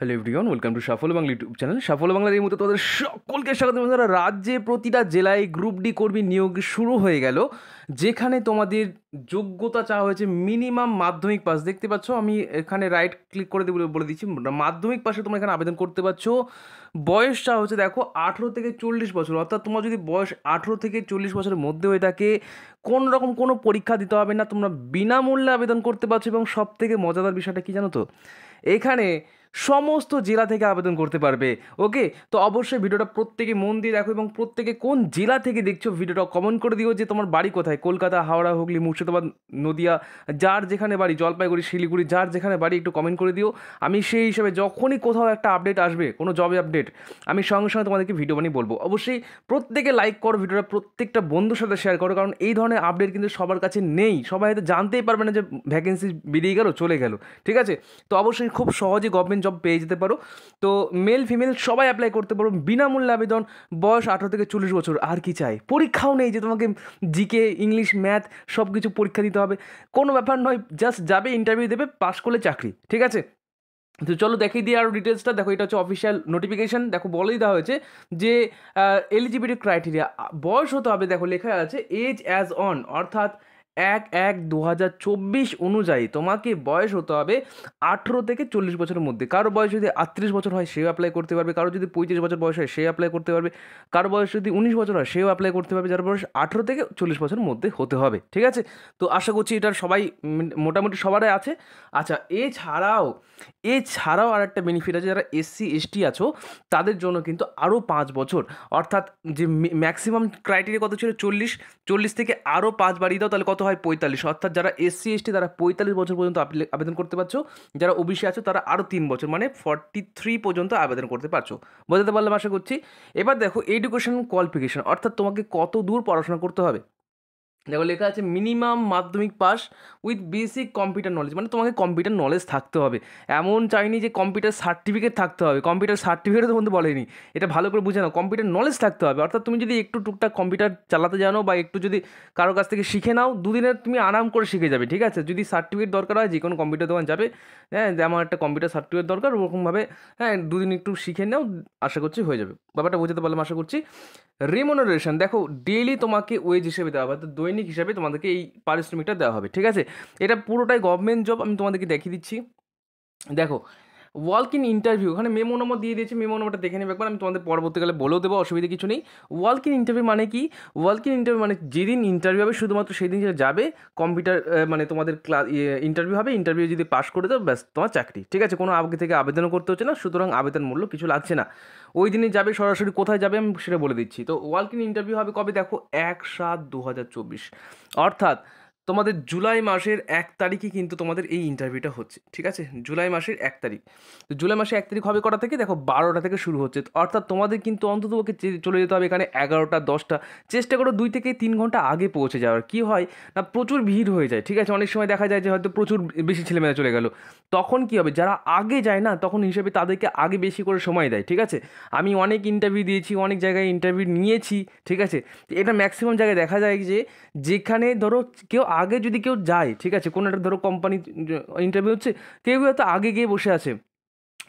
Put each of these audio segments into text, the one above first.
hello everyone welcome to Safal Bangla YouTube channel Safal বাংলার এই মতো তোমাদের সকলকে স্বাগত তোমরা রাজ্যে প্রতিটা জেলায় গ্রুপ ডি কর্মী নিয়োগ শুরু হয়ে গেল যেখানে তোমাদের যোগ্যতা চাওয়া হয়েছে মিনিমাম মাধ্যমিক পাস দেখতে পাচ্ছ আমি এখানে রাইট ক্লিক করে দিয়ে বলে দিচ্ছি মাধ্যমিক পাশে তোমরা এখানে আবেদন করতে পারছো বয়স চাওয়া হচ্ছে দেখো আঠেরো থেকে চল্লিশ বছর অর্থাৎ তোমার যদি বয়স আঠেরো থেকে চল্লিশ বছরের মধ্যে হয়ে থাকে কোন রকম কোনো পরীক্ষা দিতে হবে না তোমরা বিনামূল্যে আবেদন করতে পারছো এবং সব থেকে মজাদার বিষয়টা কী জানো তো এখানে সমস্ত জেলা থেকে আবেদন করতে পারবে ওকে তো অবশ্যই ভিডিওটা প্রত্যেকে মন দিয়ে দেখো এবং প্রত্যেকে কোন জেলা থেকে দেখছো ভিডিওটা কমেন্ট করে দিও যে তোমার বাড়ি কোথায় কলকাতা হাওড়া হুগলি মুর্শিদাবাদ নদিয়া যার যেখানে বাড়ি জলপাইগুড়ি শিলিগুড়ি যার যেখানে বাড়ি একটু কমেন্ট করে দিও আমি সেই হিসাবে যখনই কোথাও একটা আপডেট আসবে কোনো জবে আপডেট আমি সঙ্গে সঙ্গে তোমাদেরকে ভিডিও বানিয়ে বলবো অবশ্যই প্রত্যেকে লাইক করো ভিডিওটা প্রত্যেকটা বন্ধুর সাথে শেয়ার করো কারণ এই ধরনের আপডেট কিন্তু সবার কাছে নেই সবাই হয়তো জানতেই পারবে না যে ভ্যাকেন্সি বেরিয়ে গেল চলে গেল ঠিক আছে তো অবশ্যই খুব সহজে গভর্নমেন্ট গভর্নমেন্ট জব পেয়ে যেতে পারো তো মেল ফিমেল সবাই অ্যাপ্লাই করতে পারো বিনামূল্যে আবেদন বয়স আঠারো থেকে চল্লিশ বছর আর কি চাই পরীক্ষাও নেই যে তোমাকে জিকে ইংলিশ ম্যাথ সব কিছু পরীক্ষা দিতে হবে কোনো ব্যাপার নয় জাস্ট যাবে ইন্টারভিউ দেবে পাশ করলে চাকরি ঠিক আছে তো চলো দেখিয়ে দিই আরও ডিটেলসটা দেখো এটা হচ্ছে অফিসিয়াল নোটিফিকেশান দেখো বলেই দেওয়া হয়েছে যে এলিজিবিলিটি ক্রাইটেরিয়া বয়স হতে হবে দেখো লেখা আছে এজ অ্যাজ অন অর্থাৎ এক এক দু হাজার চব্বিশ অনুযায়ী তোমাকে বয়স হতে হবে আঠেরো থেকে চল্লিশ বছরের মধ্যে কারো বয়স যদি আটত্রিশ বছর হয় সেও অ্যাপ্লাই করতে পারবে কারো যদি পঁয়ত্রিশ বছর বয়স হয় সেও অ্যাপ্লাই করতে পারবে কারো বয়স যদি উনিশ বছর হয় সেও অ্যাপ্লাই করতে পারবে যার বয়স আঠেরো থেকে চল্লিশ বছরের মধ্যে হতে হবে ঠিক আছে তো আশা করছি এটার সবাই মোটামুটি সবারই আছে আচ্ছা এছাড়াও এছাড়াও আর একটা বেনিফিট আছে যারা এসসি এসটি আছো তাদের জন্য কিন্তু আরও পাঁচ বছর অর্থাৎ যে ম্যাক্সিমাম ক্রাইটেরিয়া কত ছিল চল্লিশ চল্লিশ থেকে আরও পাঁচ বাড়িয়ে দাও তাহলে কত হয় হয় পঁয়তাল্লিশ অর্থাৎ যারা এসসি এসটি তারা পঁয়তাল্লিশ বছর পর্যন্ত আবেদন করতে পারছো যারা ওবিসি আছো তারা আরও তিন বছর মানে ফর্টি থ্রি পর্যন্ত আবেদন করতে পারছো বোঝাতে পারলাম আশা করছি এবার দেখো এডুকেশন কোয়ালিফিকেশন অর্থাৎ তোমাকে কত দূর পড়াশোনা করতে হবে দেখো লেখা আছে minimum Madhyamik pass with basic computer knowledge মানে তোমাকে কম্পিউটার নলেজ থাকতে হবে এমন চাইনি যে কম্পিউটার সার্টিফিকেট থাকতে হবে কম্পিউটার সার্টিফিকেটও তো বন্ধু বলেনি এটা ভালো করে বুঝে নাও কম্পিউটার নলেজ থাকতে হবে অর্থাৎ তুমি যদি একটু টুকটাক কম্পিউটার চালাতে জানো বা একটু যদি কারো কাছ থেকে শিখে নাও দুদিনের তুমি আরাম করে শিখে যাবে ঠিক আছে যদি সার্টিফিকেট দরকার হয় যে কোনো কম্পিউটার দোকান যাবে হ্যাঁ যেমন একটা কম্পিউটার সার্টিফিকেট দরকার ওরকমভাবে হ্যাঁ দুদিন একটু শিখে নাও আশা করছি হয়ে যাবে ব্যাপারটা বোঝাতে পারলাম আশা করছি রেমোনারেশন দেখো ডেইলি তোমাকে ওয়েজ হিসেবে দেওয়া হবে সৈনিক হিসাবে তোমাদেরকে এই পারিশ্রমিকটা দেওয়া হবে ঠিক আছে এটা পুরোটাই গভর্নমেন্ট জব আমি তোমাদেরকে দেখিয়ে দিচ্ছি দেখো ওয়ার্ক ইন ইন্টারভিউ ওখানে মেমো নম্বর দিয়ে দিয়েছে মেমো নম্বরটা দেখে নেবে একবার আমি তোমাদের পরবর্তীকালে বলেও দেবো অসুবিধা কিছু নেই ওয়ার্ক ইন ইন্টারভিউ মানে কি ওয়ার্ক ইন ইন্টারভিউ মানে যেদিন ইন্টারভিউ হবে শুধুমাত্র সেই দিন যাবে কম্পিউটার মানে তোমাদের ক্লাস ইন্টারভিউ ইয়ে, হবে ইন্টারভিউ যদি পাস করে দেবে ব্যাস তোমার চাকরি ঠিক আছে কোনো আগে থেকে আবেদনও করতে হচ্ছে না সুতরাং আবেদন মূল্য কিছু লাগছে না ওই দিনে যাবে সরাসরি কোথায় যাবে আমি সেটা বলে দিচ্ছি তো ওয়ার্ক ইন ইন্টারভিউ হবে কবে দেখো এক সাত দু হাজার চব্বিশ অর্থাৎ তোমাদের জুলাই মাসের এক তারিখে কিন্তু তোমাদের এই ইন্টারভিউটা হচ্ছে ঠিক আছে জুলাই মাসের এক তারিখ তো জুলাই মাসের এক তারিখ হবে কটা থেকে দেখো বারোটা থেকে শুরু হচ্ছে অর্থাৎ তোমাদের কিন্তু অন্তত ওকে চলে যেতে হবে এখানে এগারোটা দশটা চেষ্টা করো দুই থেকে তিন ঘন্টা আগে পৌঁছে যাওয়ার কি হয় না প্রচুর ভিড় হয়ে যায় ঠিক আছে অনেক সময় দেখা যায় যে হয়তো প্রচুর বেশি ছেলেমেয়েরা চলে গেল তখন কি হবে যারা আগে যায় না তখন হিসেবে তাদেরকে আগে বেশি করে সময় দেয় ঠিক আছে আমি অনেক ইন্টারভিউ দিয়েছি অনেক জায়গায় ইন্টারভিউ নিয়েছি ঠিক আছে এটা ম্যাক্সিমাম জায়গায় দেখা যায় যে যেখানে ধরো কেউ আগে যদি কেউ যায় ঠিক আছে কোনো একটা ধরো কোম্পানি ইন্টারভিউ হচ্ছে কেউ হয়তো আগে গিয়ে বসে আছে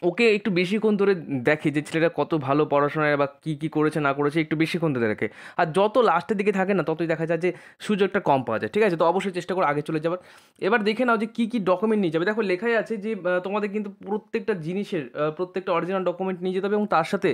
ওকে একটু বেশিক্ষণ ধরে দেখে যে ছেলেটা কত ভালো পড়াশোনায় বা কী কী করেছে না করেছে একটু বেশিক্ষণ ধরে দেখে আর যত লাস্টের দিকে থাকে না ততই দেখা যায় যে সুযোগটা কম পাওয়া যায় ঠিক আছে তো অবশ্যই চেষ্টা করো আগে চলে যাবার এবার দেখে নাও যে কী কী ডকুমেন্ট নিয়ে যাবে দেখো লেখাই আছে যে তোমাদের কিন্তু প্রত্যেকটা জিনিসের প্রত্যেকটা অরিজিনাল ডকুমেন্ট নিয়ে যেতে হবে এবং তার সাথে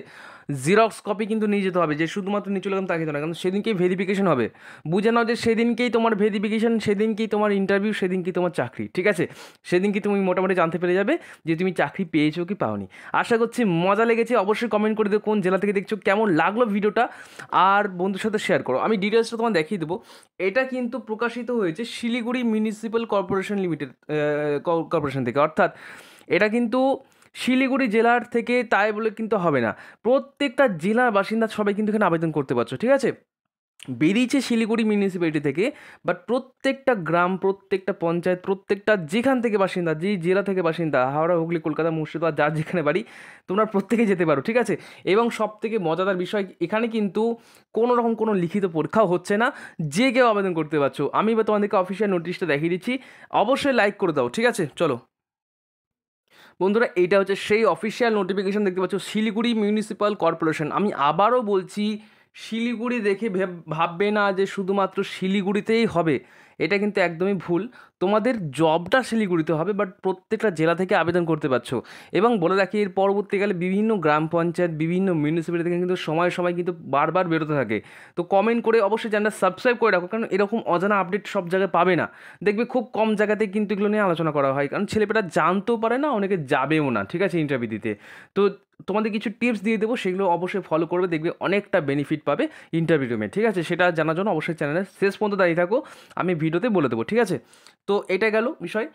জেরক্স কপি কিন্তু নিয়ে যেতে হবে যে শুধুমাত্র নিয়ে চলে গেলাম তা না কারণ সেদিনকেই ভেরিফিকেশন হবে বুঝে নাও যে সেদিনকেই তোমার ভেরিফিকেশন সেদিনকেই তোমার ইন্টারভিউ সেদিনকেই তোমার চাকরি ঠিক আছে সেদিনকে তুমি মোটামুটি জানতে পেরে যাবে যে তুমি চাকরি পেয়েছো কি পাওনি আশা করছি মজা লেগেছে অবশ্যই কমেন্ট করে দিও কোন জেলা থেকে দেখছো কেমন লাগলো ভিডিওটা আর বন্ধুর সাথে শেয়ার করো আমি ডিটেলসটা তোমায় দেখিয়ে দেবো এটা কিন্তু প্রকাশিত হয়েছে Siliguri municipal corporation limited corporation থেকে অর্থাৎ এটা কিন্তু শিলিগুড়ি জেলার থেকে তাই বলে কিন্তু হবে না প্রত্যেকটা জেলার বাসিন্দা সবাই কিন্তু এখানে আবেদন করতে পারছো ঠিক আছে বেরিয়েছে শিলিগুড়ি মিউনিসিপ্যালিটি থেকে বাট প্রত্যেকটা গ্রাম প্রত্যেকটা পঞ্চায়েত প্রত্যেকটা যেখান থেকে বাসিন্দা যে জেলা থেকে বাসিন্দা হাওড়া হুগলি কলকাতা মুর্শিদাবাদ যার যেখানে বাড়ি তোমরা প্রত্যেকে যেতে পারো ঠিক আছে এবং সব থেকে মজাদার বিষয় এখানে কিন্তু কোনো রকম কোনো লিখিত পরীক্ষাও হচ্ছে না যে কেউ আবেদন করতে পারছো আমি বা তোমাদেরকে অফিসিয়াল নোটিশটা দেখিয়ে দিচ্ছি অবশ্যই লাইক করে দাও ঠিক আছে চলো বন্ধুরা এটা হচ্ছে সেই অফিসিয়াল নোটিফিকেশান দেখতে পাচ্ছ শিলিগুড়ি মিউনিসিপ্যাল কর্পোরেশন আমি আবারও বলছি শিলিগুড়ি দেখে ভাববে না যে শুধুমাত্র শিলিগুড়িতেই হবে এটা কিন্তু একদমই ভুল তোমাদের জবটা শিলিগুড়িতে হবে বাট প্রত্যেকটা জেলা থেকে আবেদন করতে পারছো এবং বলে রাখি এর পরবর্তীকালে বিভিন্ন গ্রাম পঞ্চায়েত বিভিন্ন মিউনিসিপ্যালিটি থেকে কিন্তু সময় সময় কিন্তু বারবার বেরোতে থাকে তো কমেন্ট করে অবশ্যই চ্যানেল সাবস্ক্রাইব করে রাখো কারণ এরকম অজানা আপডেট সব জায়গায় পাবে না দেখবে খুব কম জায়গাতে কিন্তু এগুলো নিয়ে আলোচনা করা হয় কারণ ছেলেপেটা জানতেও পারে না অনেকে যাবেও না ঠিক আছে ইন্টারভিউ দিতে তো তোমাদের কিছু টিপস দিয়ে দেবো সেগুলো অবশ্যই ফলো করবে দেখবে অনেকটা বেনিফিট পাবে ইন্টারভিউ রুমে ঠিক আছে সেটা জানার জন্য অবশ্যই চ্যানেলে শেষ পর্যন্ত দাঁড়িয়ে থাকো আমি ভিডিওতে বলে দেবো ঠিক আছে তো এটা গেল বিষয়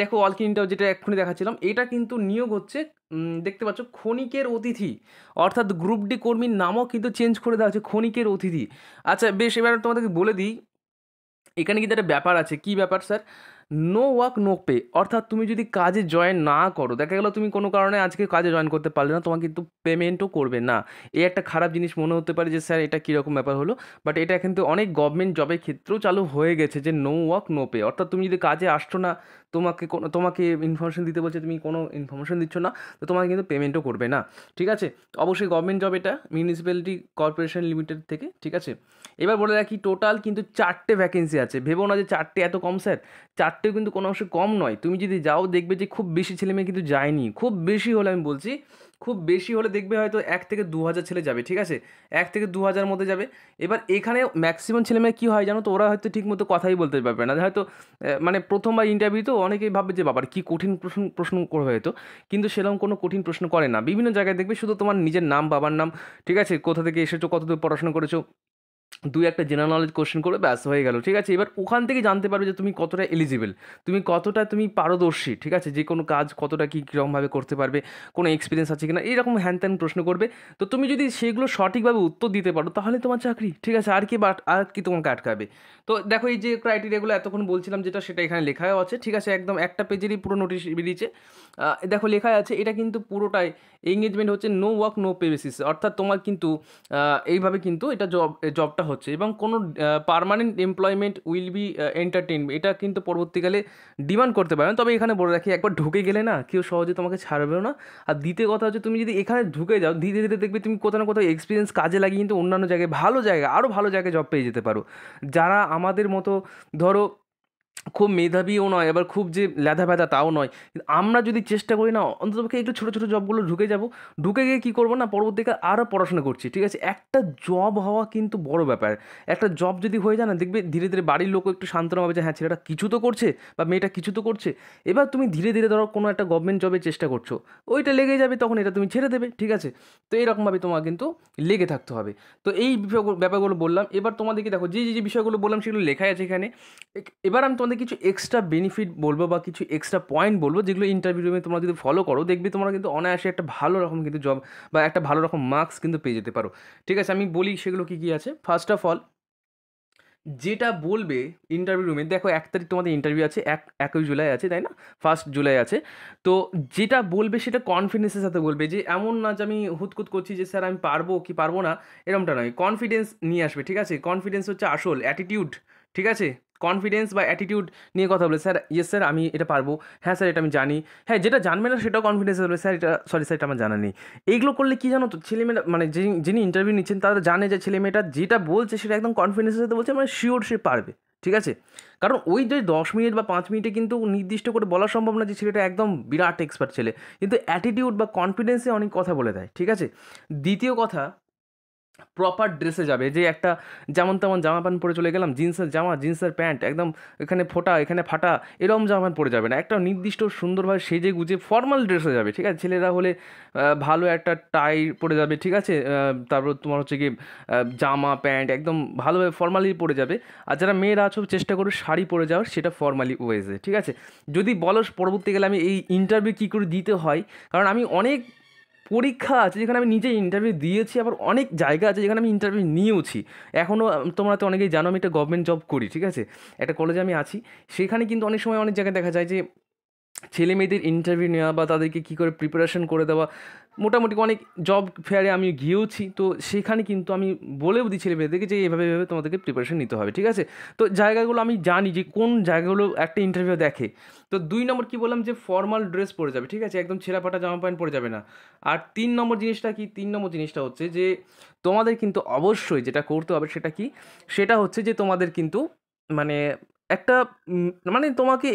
দেখো ইন্টারভিউ যেটা এক্ষুনি দেখাচ্ছিলাম এটা কিন্তু নিয়োগ হচ্ছে দেখতে পাচ্ছ ক্ষণিকের অতিথি অর্থাৎ গ্রুপ ডি কর্মীর নামও কিন্তু চেঞ্জ করে দেওয়া হচ্ছে ক্ষণিকের অতিথি আচ্ছা বেশ এবার তোমাদেরকে বলে দিই এখানে কিন্তু একটা ব্যাপার আছে কি ব্যাপার sir no work no pay অর্থাৎ তুমি যদি কাজে জয়েন না করো দেখা গেলো তুমি কোনো কারণে আজকে কাজে জয়েন করতে পারলে না তোমাকে কিন্তু পেমেন্টও করবে না এই একটা খারাপ জিনিস মনে হতে পারে যে স্যার এটা কীরকম ব্যাপার হলো বাট এটা কিন্তু অনেক গভর্নমেন্ট জবের ক্ষেত্রেও চালু হয়ে গেছে যে নো ওয়ার্ক নো পে অর্থাৎ তুমি যদি কাজে আসছো না তোমাকে কোনো তোমাকে ইনফরমেশন দিতে বলছে তুমি কোনো ইনফরমেশন দিচ্ছ না তো তোমাকে কিন্তু পেমেন্টও করবে না ঠিক আছে অবশ্যই গভর্নমেন্ট জব এটা মিউনিসিপ্যালিটি কর্পোরেশন লিমিটেড থেকে ঠিক আছে এবার বলে রাখি টোটাল কিন্তু চারটে ভ্যাকেন্সি আছে ভেবো না যে চারটে এত কম স্যার চারটেও কিন্তু কোনো অংশে কম নয় তুমি যদি যাও দেখবে যে খুব বেশি ছেলেমেয়ে কিন্তু যায়নি খুব বেশি হলে আমি বলছি খুব বেশি হলে দেখবে হয়তো এক থেকে দু হাজার ছেলে যাবে ঠিক আছে এক থেকে দু হাজার মধ্যে যাবে এবার এখানে ম্যাক্সিমাম ছেলেমেয়ে কী হয় জানো তো ওরা হয়তো ঠিক মতো কথাই বলতে পারবে না হয়তো মানে প্রথমবার ইন্টারভিউ তো অনেকেই ভাববে যে বাবার কী কঠিন প্রশ্ন প্রশ্ন করবে হয়তো কিন্তু সেরকম কোনো কঠিন প্রশ্ন করে না বিভিন্ন জায়গায় দেখবে শুধু তোমার নিজের নাম বাবার নাম ঠিক আছে কোথা থেকে এসেছো কতদূর পড়াশোনা করেছো দুই একটা জেনারেল নলেজ কোশ্চেন করবে ব্যাস হয়ে গেল ঠিক আছে এবার ওখান থেকে জানতে পারবে যে তুমি কতটা এলিজিবল তুমি কতটা তুমি পারদর্শী ঠিক আছে যে কোনো কাজ কতটা কী কীরকমভাবে করতে পারবে কোনো এক্সপিরিয়েন্স আছে কিনা এরকম হ্যান ত্যান প্রশ্ন করবে তো তুমি যদি সেগুলো সঠিকভাবে উত্তর দিতে পারো তাহলে তোমার চাকরি ঠিক আছে আর কি বা আর কি তোমাকে আটকাবে তো দেখো এই যে ক্রাইটেরিয়াগুলো এতক্ষণ বলছিলাম যেটা সেটা এখানে লেখাও আছে ঠিক আছে একদম একটা পেজেরই পুরো নোটিশ বেরিয়েছে দেখো লেখা আছে এটা কিন্তু পুরোটাই এঙ্গেজমেন্ট হচ্ছে no work no pay basis অর্থাৎ তোমার কিন্তু এইভাবে কিন্তু এটা জব জবটা হচ্ছে এবং কোনো permanent employment will be entertain এটা কিন্তু পরবর্তীকালে ডিমান্ড করতে পারেন তবে এখানে বলে রাখি একবার ঢুকে গেলে না কেউ সহজে তোমাকে ছাড়বেও না আর দ্বিতীয় কথা হচ্ছে তুমি যদি এখানে ঢুকে যাও ধীরে ধীরে দেখবে তুমি কোথাও না কোথাও এক্সপিরিয়েন্স কাজে লাগিয়ে কিন্তু অন্যান্য জায়গায় ভালো জায়গায় আরও ভালো জায়গায় জব পেয়ে যেতে পারো যারা আমাদের মতো ধরো খুব মেধাবীও নয় আবার খুব যে লেধা ভেধা তাও নয় আমরা যদি চেষ্টা করি না অন্ততপক্ষে একটু ছোটো ছোটো জবগুলো ঢুকে যাব ঢুকে গিয়ে কী করবো না পরবর্তীকালে আরও পড়াশোনা করছি ঠিক আছে একটা জব হওয়া কিন্তু বড় ব্যাপার একটা জব যদি হয়ে যায় না দেখবে ধীরে ধীরে বাড়ির লোকও একটু সান্ত্বনা হবে যে হ্যাঁ ছেলেটা কিছু তো করছে বা মেয়েটা কিছু তো করছে এবার তুমি ধীরে ধীরে ধরো কোনো একটা গভর্নমেন্ট জবের চেষ্টা করছো ওইটা লেগে যাবে তখন এটা তুমি ছেড়ে দেবে ঠিক আছে তো এইরকমভাবে তোমার কিন্তু লেগে থাকতে হবে তো এই ব্যাপারগুলো বললাম এবার তোমাদেরকে দেখো যে যে বিষয়গুলো বললাম সেগুলো লেখাই আছে এখানে এবার আমি তোমার তোমাদের কিছু এক্সট্রা বেনিফিট বলবো বা কিছু এক্সট্রা পয়েন্ট বলবো যেগুলো ইন্টারভিউ রুমে তোমরা যদি ফলো করো দেখবে তোমরা কিন্তু অনায়াসে একটা ভালো রকম কিন্তু জব বা একটা ভালো রকম মার্কস কিন্তু পেয়ে যেতে পারো ঠিক আছে আমি বলি সেগুলো কী কী আছে ফার্স্ট অফ অল যেটা বলবে ইন্টারভিউ রুমে দেখো এক তারিখ তোমাদের ইন্টারভিউ আছে এক একই জুলাই আছে তাই না ফার্স্ট জুলাই আছে তো যেটা বলবে সেটা কনফিডেন্সের সাথে বলবে যে এমন না যে আমি হুতকুত করছি যে স্যার আমি পারবো কি পারবো না এরমটা নয় কনফিডেন্স নিয়ে আসবে ঠিক আছে কনফিডেন্স হচ্ছে আসল অ্যাটিটিউড ঠিক আছে কনফিডেন্স বা অ্যাটিটিউড নিয়ে কথা বলে স্যার ইয়েস স্যার আমি এটা পারবো হ্যাঁ স্যার এটা আমি জানি হ্যাঁ যেটা জানবে না সেটাও কনফিডেন্স বলবে স্যার এটা সরি স্যার এটা আমার জানা নেই এইগুলো করলে কী জানো তো ছেলেমেয়েরা মানে যিনি ইন্টারভিউ নিচ্ছেন তারা জানে যে ছেলেমেয়েটা যেটা বলছে সেটা একদম কনফিডেন্সের সাথে বলছে মানে শিওর সে পারবে ঠিক আছে কারণ ওই যে দশ মিনিট বা পাঁচ মিনিটে কিন্তু নির্দিষ্ট করে বলা সম্ভব না যে ছেলেটা একদম বিরাট এক্সপার্ট ছেলে কিন্তু অ্যাটিটিউড বা কনফিডেন্সে অনেক কথা বলে দেয় ঠিক আছে দ্বিতীয় কথা প্রপার ড্রেসে যাবে যে একটা যেমন তেমন জামা প্যান্ট পরে চলে গেলাম জিন্সের জামা জিন্সের প্যান্ট একদম এখানে ফোটা এখানে ফাটা এরকম জামা প্যান্ট পরে যাবে না একটা নির্দিষ্ট সুন্দরভাবে সেজে গুজে ফর্মাল ড্রেসে যাবে ঠিক আছে ছেলেরা হলে ভালো একটা টাই পরে যাবে ঠিক আছে তারপর তোমার হচ্ছে কি জামা প্যান্ট একদম ভালোভাবে ফর্মালি পরে যাবে আর যারা মেয়েরা আছো চেষ্টা করো শাড়ি পরে যাওয়ার সেটা ফর্মালি ওয়েজে ঠিক আছে যদি বলো পরবর্তীকালে আমি এই ইন্টারভিউ কী করে দিতে হয় কারণ আমি অনেক পরীক্ষা আছে যেখানে আমি নিজে ইন্টারভিউ দিয়েছি আবার অনেক জায়গা আছে যেখানে আমি ইন্টারভিউ নিয়েওছি এখনও তোমরা তো অনেকেই জানো আমি একটা গভর্নমেন্ট জব করি ঠিক আছে একটা কলেজে আমি আছি সেখানে কিন্তু অনেক সময় অনেক জায়গায় দেখা যায় যে ছেলে মেয়েদের ইন্টারভিউ নেওয়া বা তাদেরকে কী করে প্রিপারেশন করে দেওয়া মোটামুটি অনেক জব ফেয়ারে আমি গিয়েওছি তো সেখানে কিন্তু আমি বলেও দিই ছেলে মেয়েদেরকে যে এভাবে এভাবে তোমাদেরকে প্রিপারেশন নিতে হবে ঠিক আছে তো জায়গাগুলো আমি জানি যে কোন জায়গাগুলো একটা ইন্টারভিউ দেখে তো দুই নম্বর কি বললাম যে ফর্মাল ড্রেস পরে যাবে ঠিক আছে একদম ছেঁড়া ফাটা জামা প্যান্ট পরে যাবে না আর তিন নম্বর জিনিসটা কি তিন নম্বর জিনিসটা হচ্ছে যে তোমাদের কিন্তু অবশ্যই যেটা করতে হবে সেটা কি সেটা হচ্ছে যে তোমাদের কিন্তু মানে একটা মানে তোমাকে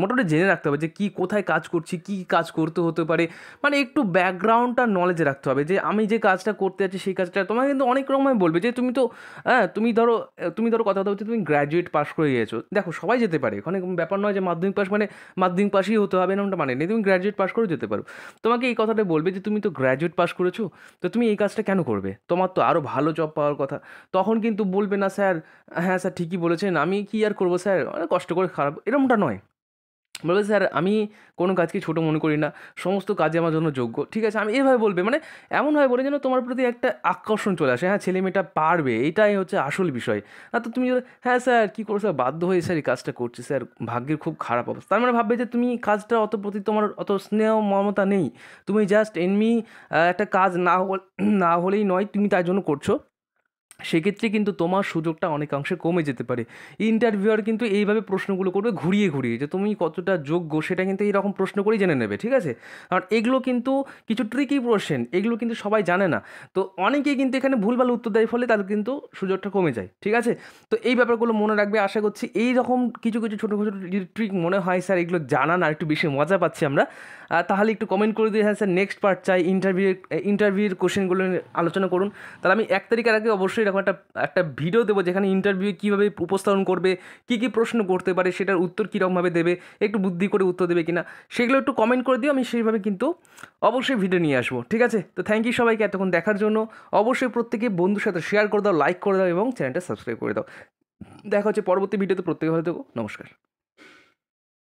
মোটামুটি জেনে রাখতে হবে যে কি কোথায় কাজ করছি কি কাজ করতে হতে পারে মানে একটু ব্যাকগ্রাউন্ডটা নলেজে রাখতে হবে যে আমি যে কাজটা করতে যাচ্ছি সেই কাজটা তোমাকে কিন্তু অনেক রকমভাবে বলবে যে তুমি তো হ্যাঁ তুমি ধরো তুমি ধরো কথা হচ্ছে তুমি গ্র্যাজুয়েট পাস করে গিয়েছো দেখো সবাই যেতে পারে এখানে ব্যাপার নয় যে মাধ্যমিক পাস মানে মাধ্যমিক পাশেই হতে হবে এমনটা মানে নেই তুমি গ্র্যাজুয়েট পাস করে যেতে পারো তোমাকে এই কথাটা বলবে যে তুমি তো গ্র্যাজুয়েট পাস করেছো তো তুমি এই কাজটা কেন করবে তোমার তো আরও ভালো জব পাওয়ার কথা তখন কিন্তু বলবে না স্যার হ্যাঁ স্যার ঠিকই বলেছেন আমি কি আর করবো স্যার অনেক কষ্ট করে খারাপ এরমটা নয় বলবে স্যার আমি কোনো কাজকে ছোটো মনে করি না সমস্ত কাজে আমার জন্য যোগ্য ঠিক আছে আমি এভাবে বলবে মানে এমনভাবে বলে যেন তোমার প্রতি একটা আকর্ষণ চলে আসে হ্যাঁ ছেলে মেয়েটা পারবে এটাই হচ্ছে আসল বিষয় না তো তুমি হ্যাঁ স্যার কী করো স্যার বাধ্য হয়ে স্যার এই কাজটা করছি স্যার ভাগ্যের খুব খারাপ অবস্থা তার মানে ভাববে যে তুমি কাজটা অত প্রতি তোমার অত স্নেহ মমতা নেই তুমি জাস্ট এমনি একটা কাজ না না হলেই নয় তুমি তার জন্য করছো সেক্ষেত্রে কিন্তু তোমার সুযোগটা অনেকাংশে কমে যেতে পারে ইন্টারভিউয়ার কিন্তু এইভাবে প্রশ্নগুলো করবে ঘুরিয়ে ঘুরিয়ে যে তুমি কতটা যোগ্য সেটা কিন্তু এইরকম প্রশ্ন করেই জেনে নেবে ঠিক আছে কারণ এগুলো কিন্তু কিছু ট্রিকি প্রশ্ন এগুলো কিন্তু সবাই জানে না তো অনেকেই কিন্তু এখানে ভুলভাল উত্তর দেয় ফলে তাদের কিন্তু সুযোগটা কমে যায় ঠিক আছে তো এই ব্যাপারগুলো মনে রাখবে আশা করছি এই রকম কিছু কিছু ছোটো ছোটো ট্রিক মনে হয় স্যার এগুলো জানা না একটু বেশি মজা পাচ্ছি আমরা তাহলে একটু কমেন্ট করে দিয়ে হ্যাঁ স্যার নেক্সট পার্ট চাই ইন্টারভিউ ইন্টারভিউর কোশ্চেনগুলো আলোচনা করুন তাহলে আমি এক তারিখের আগে অবশ্যই এরকম একটা একটা ভিডিও দেবো যেখানে ইন্টারভিউ কীভাবে উপস্থাপন করবে কী কী প্রশ্ন করতে পারে সেটার উত্তর কীরকমভাবে দেবে একটু বুদ্ধি করে উত্তর দেবে কিনা সেগুলো একটু কমেন্ট করে দিও আমি সেইভাবে কিন্তু অবশ্যই ভিডিও নিয়ে আসবো ঠিক আছে তো থ্যাংক ইউ সবাইকে এতক্ষণ দেখার জন্য অবশ্যই প্রত্যেকে বন্ধুর সাথে শেয়ার করে দাও লাইক করে দাও এবং চ্যানেলটা সাবস্ক্রাইব করে দাও দেখা হচ্ছে পরবর্তী ভিডিওতে প্রত্যেকে ভালো থেকো নমস্কার